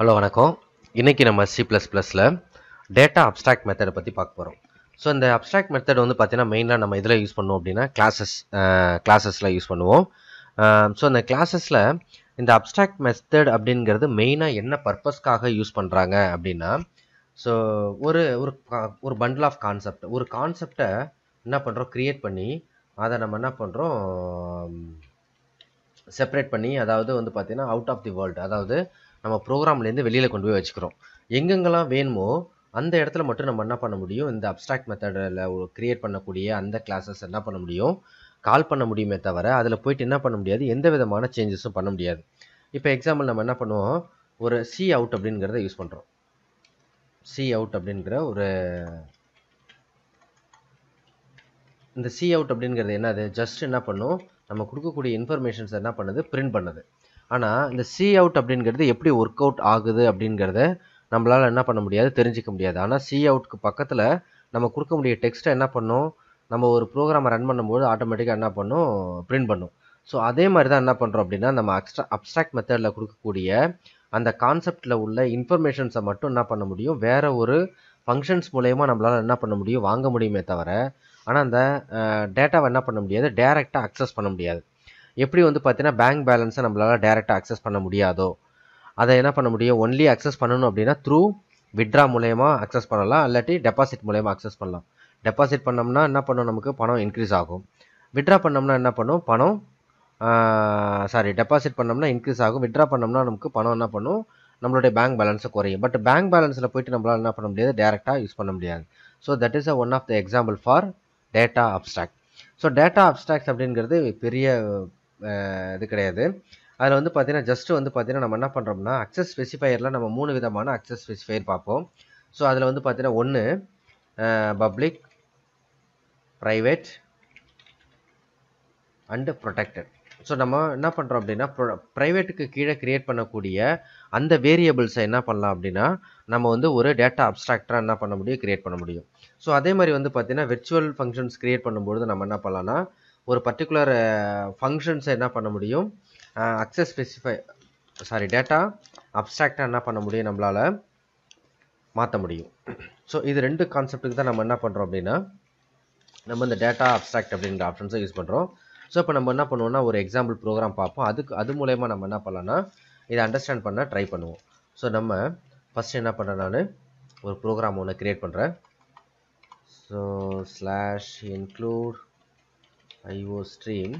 hello வணக்கம் இன்றைக்கி நம்ம சி ப்ளஸ் ப்ளஸில் டேட்டா அப்ட்ராக்ட் மெத்தடை பற்றி பார்க்க போகிறோம் ஸோ இந்த அப்ட்ராக்ட் மெத்தட் வந்து பார்த்திங்கன்னா மெயினாக நம்ம இதில் யூஸ் பண்ணுவோம் அப்படின்னா கிளாஸஸ் கிளாஸஸில் யூஸ் பண்ணுவோம் ஸோ அந்த கிளாஸஸில் இந்த அப்ட்ராக்ட் மெத்தட் அப்படிங்கிறது மெயினாக என்ன பர்பஸ்க்காக யூஸ் பண்ணுறாங்க அப்படின்னா ஸோ ஒரு ஒரு ஒரு பண்டில் ஆஃப் கான்செப்ட் ஒரு கான்செப்டை என்ன பண்ணுறோம் க்ரியேட் பண்ணி அதை நம்ம என்ன பண்ணுறோம் செப்பரேட் பண்ணி அதாவது வந்து பார்த்திங்கன்னா அவுட் ஆஃப் தி வேர்ல்டு அதாவது நம்ம ப்ரோக்ராம்லேருந்து வெளியில் கொண்டு போய் வச்சுக்கிறோம் எங்கெங்கெல்லாம் வேணுமோ அந்த இடத்துல மட்டும் நம்ம என்ன பண்ண முடியும் இந்த அப்ட்ராக்ட் மெத்தடில் க்ரியேட் பண்ணக்கூடிய அந்த கிளாஸஸ் என்ன பண்ண முடியும் கால் பண்ண முடியுமே தவிர அதில் போயிட்டு என்ன பண்ண முடியாது எந்த விதமான சேஞ்சஸும் பண்ண முடியாது இப்போ எக்ஸாம்பிள் நம்ம என்ன பண்ணுவோம் ஒரு சி அவுட் அப்படிங்கிறத யூஸ் பண்ணுறோம் சி அவுட் அப்படிங்கிற ஒரு இந்த சி அவுட் அப்படிங்கிறது என்னது ஜஸ்ட் என்ன பண்ணும் நம்ம கொடுக்கக்கூடிய இன்ஃபர்மேஷன்ஸ் என்ன பண்ணுது பிரிண்ட் பண்ணுது ஆனால் இந்த சி அவுட் அப்படிங்கிறது எப்படி ஒர்க் அவுட் ஆகுது அப்படிங்கிறத நம்மளால் என்ன பண்ண முடியாது தெரிஞ்சிக்க முடியாது ஆனால் சி அவுட்க்கு பக்கத்தில் நம்ம கொடுக்க முடிய டெக்ஸ்ட்டை என்ன பண்ணும் நம்ம ஒரு ப்ரோக்ராமை ரன் பண்ணும்போது ஆட்டோமேட்டிக்காக என்ன பண்ணும் பிரிண்ட் பண்ணும் ஸோ அதே மாதிரி தான் என்ன பண்ணுறோம் அப்படின்னா நம்ம அக்ஸ்ட்ரா அப்ட்ராக்ட் மெத்தடில் கொடுக்கக்கூடிய அந்த கான்செப்டில் உள்ள இன்ஃபர்மேஷன்ஸை மட்டும் என்ன பண்ண முடியும் வேறு ஒரு ஃபங்க்ஷன்ஸ் மூலயமா நம்மளால் என்ன பண்ண முடியும் வாங்க முடியுமே தவிர ஆனால் அந்த டேட்டாவை என்ன பண்ண முடியாது டேரெக்டாக அக்சஸ் பண்ண முடியாது எப்படி வந்து பார்த்தீங்கன்னா பேங்க் பேலன்ஸை நம்மளால் டேரெக்டாக அக்சஸ் பண்ண முடியாதோ அதை என்ன பண்ண முடியும் ஒன்லி அக்சஸ் பண்ணணும் அப்படின்னா த்ரூ விட்ரா மூலயமா அக்சஸ் பண்ணலாம் இல்லாட்டி டெபாசிட் மூலயமா அக்சஸ் பண்ணலாம் டெபாசிட் பண்ணோம்னா என்ன பண்ணும் நமக்கு பணம் இன்க்ரீஸ் ஆகும் விட்ரா பண்ணோம்னா என்ன பண்ணும் பணம் சாரி டெபாசிட் பண்ணோம்னா இன்க்ரீஸ் ஆகும் விட்ரா பண்ணோம்னா நமக்கு பணம் என்ன பண்ணும் நம்மளுடைய பேங்க் பேலன்ஸை குறையும் பட் பேங்க் பேலன்ஸில் போயிட்டு நம்மளால் என்ன பண்ண முடியாது டேரெக்டாக யூஸ் பண்ண முடியாது so that is a one of the example for data abstract so data abstracts அப்படிங்கிறது பெரிய இது கிடையாது அதில் வந்து பார்த்திங்கன்னா ஜஸ்ட்டு வந்து பார்த்திங்கன்னா நம்ம என்ன பண்ணுறோம்னா அக்சஸ் ஸ்பெசிஃபையரில் நம்ம மூணு விதமான அக்சஸ் ஸ்பெசிஃபையர் பார்ப்போம் ஸோ அதில் வந்து பார்த்திங்கன்னா ஒன்று public private and protected so நம்ம என்ன பண்ணுறோம் அப்படின்னா ப்ரைவேட்டுக்கு கீழே க்ரியேட் பண்ணக்கூடிய அந்த வேரியபிள்ஸை என்ன பண்ணலாம் அப்படின்னா நம்ம வந்து ஒரு டேட்டா அப்ட்ராக்டாக என்ன பண்ண முடியும் க்ரியேட் பண்ண முடியும் ஸோ அதே மாதிரி வந்து பார்த்திங்கன்னா விர்ச்சுவல் ஃபங்க்ஷன்ஸ் க்ரியேட் பண்ணும்போது நம்ம என்ன பண்ணலாம்னா ஒரு பர்டிகுலர் ஃபங்க்ஷன்ஸை என்ன பண்ண முடியும் அக்சஸ் ஸ்பெசிஃபை சாரி டேட்டா அப்ஸ்ட்ராக்டாக என்ன பண்ண முடியும் நம்மளால் மாற்ற முடியும் ஸோ இது ரெண்டு கான்செப்ட்டுக்கு தான் நம்ம என்ன பண்ணுறோம் அப்படின்னா நம்ம இந்த டேட்டா அப்ஸ்ட்ராக்ட் அப்படின்ற ஆப்ஷன்ஸை யூஸ் பண்ணுறோம் ஸோ இப்போ நம்ம என்ன பண்ணுவோம்னா ஒரு எக்ஸாம்பிள் ப்ரோக்ராம் பார்ப்போம் அதுக்கு அது மூலயமா நம்ம என்ன பண்ணலாம்னா இதை அண்டர்ஸ்டாண்ட் பண்ண ட்ரை பண்ணுவோம் ஸோ நம்ம ஃபஸ்ட்டு என்ன பண்ணுறேன் நான் ஒரு ப்ரோக்ராம் ஒன்று க்ரியேட் பண்ணுறேன் so slash include iostream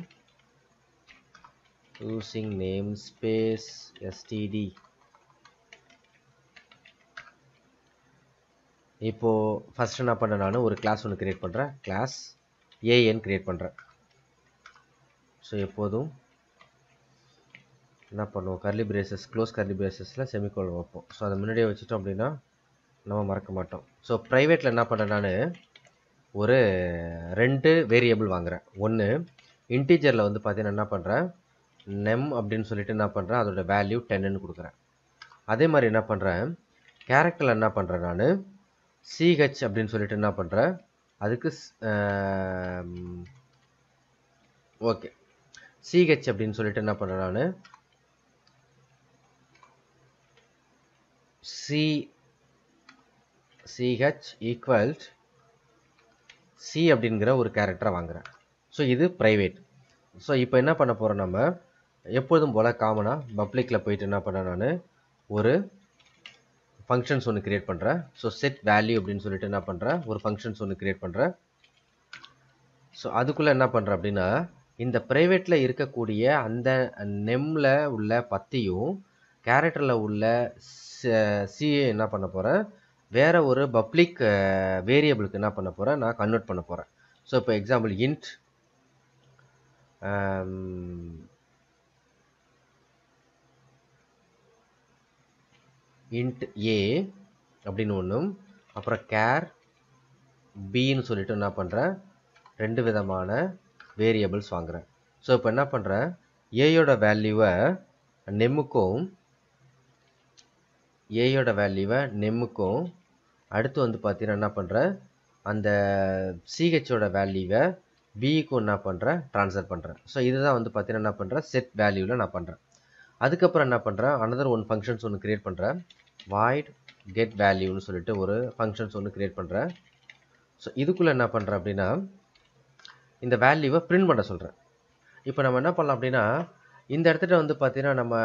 using namespace std இப்போ ஃபஸ்ட்டு என்ன பண்ண நான் ஒரு கிளாஸ் ஒன்று க்ரியேட் பண்ணுறேன் கிளாஸ் ஏஎன் க்ரியேட் பண்ணுறேன் ஸோ எப்போதும் என்ன பண்ணுவோம் கர்லி பிரேசஸ் க்ளோஸ் கர்லி பிரேசஸில் செமிகோல் வைப்போம் ஸோ அதை முன்னாடியே வச்சுட்டோம் அப்படின்னா நம்ம மறக்க மாட்டோம் ஸோ ப்ரைவேட்டில் என்ன பண்ணேன் நான் ஒரு ரெண்டு வேரியபிள் வாங்குகிறேன் ஒன்று இன்டீஜரில் வந்து பார்த்தீங்கன்னா என்ன பண்ணுறேன் நெம் அப்படின்னு சொல்லிட்டு என்ன பண்ணுறேன் அதோட வேல்யூ டென்னு கொடுக்குறேன் அதே மாதிரி என்ன பண்ணுறேன் கேரக்டரில் என்ன பண்ணுறேன் நான் சிஹெச் அப்படின்னு சொல்லிட்டு என்ன பண்ணுறேன் அதுக்கு ஓகே சிஹெச் அப்படின்னு சொல்லிட்டு என்ன பண்ணுறேன் நான் சி சிஹெச் ஈக்குவல்ட் சி அப்படிங்கிற ஒரு கேரக்டரை வாங்குகிறேன் ஸோ இது ப்ரைவேட் ஸோ இப்போ என்ன பண்ண போகிறோம் நம்ம எப்போதும் போல் காமனாக பப்ளிக்கில் போயிட்டு என்ன பண்ணேன் நான் ஒரு ஃபங்க்ஷன்ஸ் ஒன்று க்ரியேட் பண்ணுறேன் ஸோ செட் வேல்யூ அப்படின்னு சொல்லிட்டு என்ன பண்ணுறேன் ஒரு ஃபங்க்ஷன்ஸ் ஒன்று க்ரியேட் பண்ணுறேன் ஸோ அதுக்குள்ளே என்ன பண்ணுறேன் அப்படின்னா இந்த ப்ரைவேட்டில் இருக்கக்கூடிய அந்த நெம்மில் உள்ள பற்றியும் கேரக்டரில் உள்ள சிஏ என்ன பண்ண போகிறேன் வேறு ஒரு பப்ளிக் வேரியபிளுக்கு என்ன பண்ண போகிறேன் நான் கன்வெர்ட் பண்ண போகிறேன் ஸோ இப்போ எக்ஸாம்பிள் இன்ட் இன்ட் ஏ அப்படின்னு ஒன்றும் அப்புறம் கேர் பின்னு சொல்லிட்டு என்ன பண்ணுறேன் ரெண்டு விதமான வேரியபிள்ஸ் வாங்குகிறேன் ஸோ இப்போ என்ன பண்ணுறேன் ஏயோட வேல்யூவை நெம்முக்கும் ஏயோட வேல்யூவை நெம்முக்கும் அடுத்து வந்து பார்த்தீங்கன்னா என்ன பண்ணுறேன் அந்த சிஹெச்சோட வேல்யூவை பிஇக்கும் என்ன பண்ணுறேன் ட்ரான்ஸ்ஃபர் பண்ணுறேன் ஸோ இதுதான் வந்து பார்த்தீங்கன்னா என்ன பண்ணுறேன் செட் வேல்யூவில் நான் பண்ணுறேன் அதுக்கப்புறம் என்ன பண்ணுறேன் அனதர் ஒன் ஃபங்க்ஷன்ஸ் ஒன்று க்ரியேட் பண்ணுறேன் வாய்ட் கெட் வேல்யூன்னு சொல்லிட்டு ஒரு ஃபங்க்ஷன்ஸ் ஒன்று க்ரியேட் பண்ணுறேன் ஸோ இதுக்குள்ளே என்ன பண்ணுறேன் அப்படின்னா இந்த வேல்யூவை பிரிண்ட் பண்ண சொல்கிறேன் இப்போ நம்ம என்ன பண்ணலாம் அப்படின்னா இந்த இடத்துல வந்து பார்த்திங்கன்னா நம்ம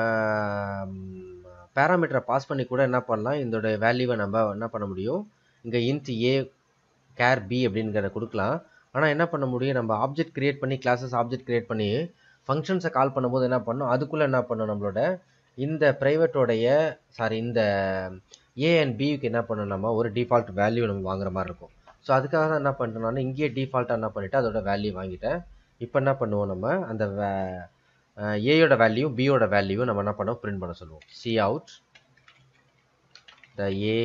பேராமீட்டரை பாஸ் பண்ணி கூட என்ன பண்ணலாம் இதோட வேல்யூவை நம்ம என்ன பண்ண முடியும் இங்கே இன்ட் ஏ கேர் பி அப்படிங்கிறத கொடுக்கலாம் ஆனால் என்ன பண்ண முடியும் நம்ம ஆப்ஜெக்ட் க்ரியேட் பண்ணி கிளாஸஸ் ஆப்ஜெக்ட் க்ரியேட் பண்ணி ஃபங்க்ஷன்ஸை கால் பண்ணும்போது என்ன பண்ணணும் அதுக்குள்ளே என்ன பண்ணும் நம்மளோட இந்த ப்ரைவேட்டோடைய சாரி இந்த ஏ அண்ட் பிக்கு என்ன பண்ணணும் நம்ம ஒரு டிஃபால்ட் வேல்யூ நம்ம வாங்குற மாதிரி இருக்கும் ஸோ அதுக்காக தான் என்ன பண்ணுறோம்னா இங்கேயே டிஃபால்ட்டாக என்ன பண்ணிவிட்டு அதோட வேல்யூ வாங்கிட்டேன் இப்போ என்ன பண்ணுவோம் நம்ம அந்த ஏயோட வேல்யூ B ஓட வேல்யூ நம்ம என்ன பண்ண போறோம் பிரிண்ட் பண்ண சொல்லுவோம் C out the A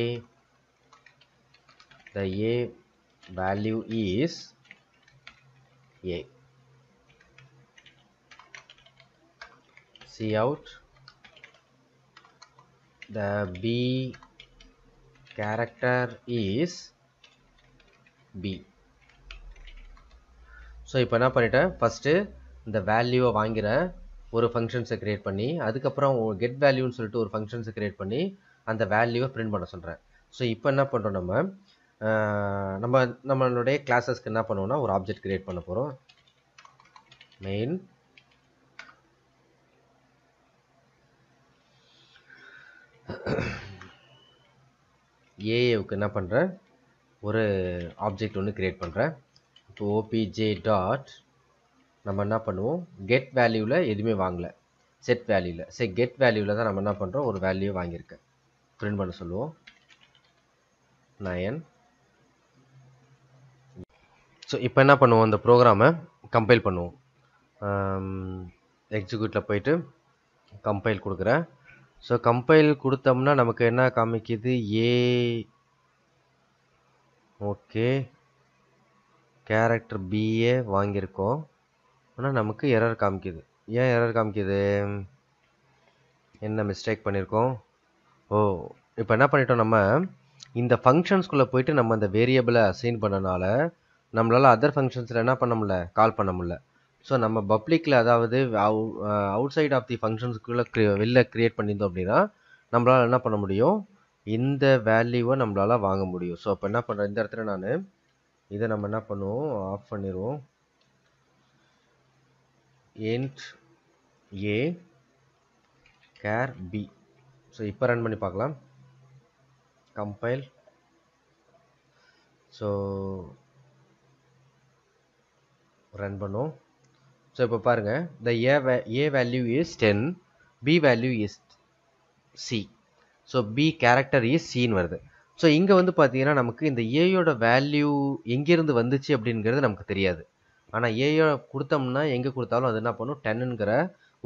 the A value is A C out the B character is B so இப்போ என்ன பண்ணிட்டேன் ஃபர்ஸ்ட் இந்த வேல்யூவை வாங்கிற ஒரு ஃபங்க்ஷன்ஸை க்ரியேட் பண்ணி அதுக்கப்புறம் கெட் வேல்யூன்னு சொல்லிட்டு ஒரு ஃபங்க்ஷன்ஸை க்ரியேட் பண்ணி அந்த வேல்யூவை ப்ரிண்ட் பண்ண சொல்கிறேன் ஸோ இப்போ என்ன பண்ணுறோம் நம்ம நம்ம நம்மளுடைய கிளாஸஸ்க்கு என்ன பண்ணுவோம்னா ஒரு ஆப்ஜெக்ட் க்ரியேட் பண்ண போகிறோம் மெயின் ஏஏவுக்கு என்ன பண்ணுறேன் ஒரு ஆப்ஜெக்ட் ஒன்று க்ரியேட் பண்ணுறேன் இப்போ ஓபிஜே டாட் நம்ம என்ன பண்ணுவோம் கெட் வேல்யூவில் எதுவுமே வாங்கலை செட் வேல்யூவில் சரி கெட் வேல்யூவில் தான் நம்ம என்ன பண்ணுறோம் ஒரு வேல்யூ வாங்கியிருக்கேன் பிரிண்ட் பண்ண சொல்லுவோம் நயன் ஸோ இப்போ என்ன பண்ணுவோம் அந்த ப்ரோக்ராமை கம்பைல் பண்ணுவோம் எக்ஸிக்யூட்டில் போயிட்டு கம்பைல் கொடுக்குறேன் ஸோ கம்பைல் கொடுத்தோம்னா நமக்கு என்ன காமிக்கிது ஏ ஓகே கேரக்டர் பிஏ வாங்கியிருக்கோம் ஆனால் நமக்கு எரர் காமிக்குது ஏன் எரர் காமிக்குது என்ன மிஸ்டேக் பண்ணியிருக்கோம் ஓ இப்போ என்ன பண்ணிட்டோம் நம்ம இந்த ஃபங்க்ஷன்ஸ்குள்ளே போயிட்டு நம்ம அந்த வேரியபிளை அசைன் பண்ணனால நம்மளால் அதர் ஃபங்க்ஷன்ஸில் என்ன பண்ண முடில கால் பண்ண முடில ஸோ நம்ம பப்ளிக்கில் அதாவது அவுட் சைட் ஆஃப் தி ஃபங்க்ஷன்ஸ்குள்ளே க்ரி வெளில க்ரியேட் பண்ணியிருந்தோம் அப்படின்னா நம்மளால் என்ன பண்ண முடியும் இந்த வேல்யூவை நம்மளால் வாங்க முடியும் ஸோ அப்போ என்ன பண்ணுறேன் இந்த இடத்துல நான் இதை நம்ம என்ன பண்ணுவோம் ஆஃப் பண்ணிடுவோம் int A char B so இப்போ ரன் பண்ணி பார்க்கலாம் கம்பைல் ஸோ ரன் பண்ணோம் ஸோ இப்போ பாருங்க the A way A value is ten B value is C so B character is சின்னு வருது ஸோ இங்கே வந்து பார்த்தீங்கன்னா நமக்கு இந்த ஏயோட வேல்யூ எங்கேருந்து வந்துச்சு அப்படிங்கிறது நமக்கு தெரியாது ஆனால் ஏஐ கொடுத்தோம்னா எங்கே கொடுத்தாலும் அது என்ன பண்ணும் டென்னுங்கிற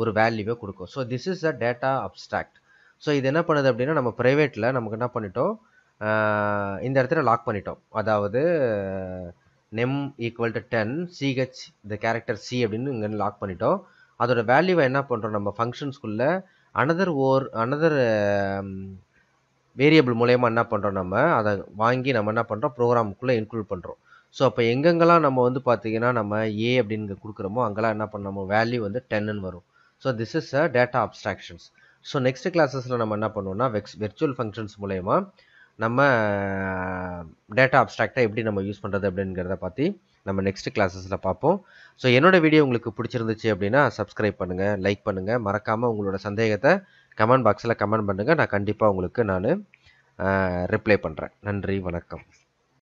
ஒரு வேல்யூவை கொடுக்கும் so this is a data abstract so இது என்ன பண்ணுது அப்படின்னா நம்ம ப்ரைவேட்டில் நமக்கு என்ன பண்ணிட்டோம் இந்த இடத்துல லாக் பண்ணிட்டோம் அதாவது num equal to ten CH இந்த கேரக்டர் சி அப்படின்னு இங்கே லாக் பண்ணிட்டோம் அதோட வேல்யூவை என்ன பண்ணுறோம் நம்ம ஃபங்க்ஷன்ஸ்குள்ளே அனதர் ஓர் அனதர் வேரியபிள் மூலயமா என்ன பண்ணுறோம் நம்ம அதை வாங்கி நம்ம என்ன பண்ணுறோம் ப்ரோக்ராமுக்குள்ளே இன்க்ளூட் பண்ணுறோம் ஸோ அப்போ எங்கெங்கெல்லாம் நம்ம வந்து பார்த்தீங்கன்னா நம்ம ஏ அப்படின்னு கொடுக்குறோமோ அங்கெல்லாம் என்ன பண்ணணும் வேல்யூ வந்து டென்னு வரும் so this is a data abstractions so next கிளாஸஸில் நம்ம என்ன பண்ணுவோம்னா வெக்ஸ் வெர்ச்சுவல் ஃபங்க்ஷன்ஸ் மூலயமா நம்ம டேட்டா அப்ஸ்ட்ராக்டாக எப்படி நம்ம யூஸ் பண்ணுறது அப்படிங்கிறத பற்றி நம்ம நெக்ஸ்ட் கிளாஸஸில் பார்ப்போம் ஸோ என்னோடய வீடியோ உங்களுக்கு பிடிச்சிருந்துச்சு அப்படின்னா சப்ஸ்கிரைப் பண்ணுங்கள் லைக் பண்ணுங்கள் மறக்காமல் உங்களோட சந்தேகத்தை கமெண்ட் பாக்ஸில் கமெண்ட் பண்ணுங்கள் நான் கண்டிப்பாக உங்களுக்கு நான் ரிப்ளை பண்ணுறேன் நன்றி வணக்கம்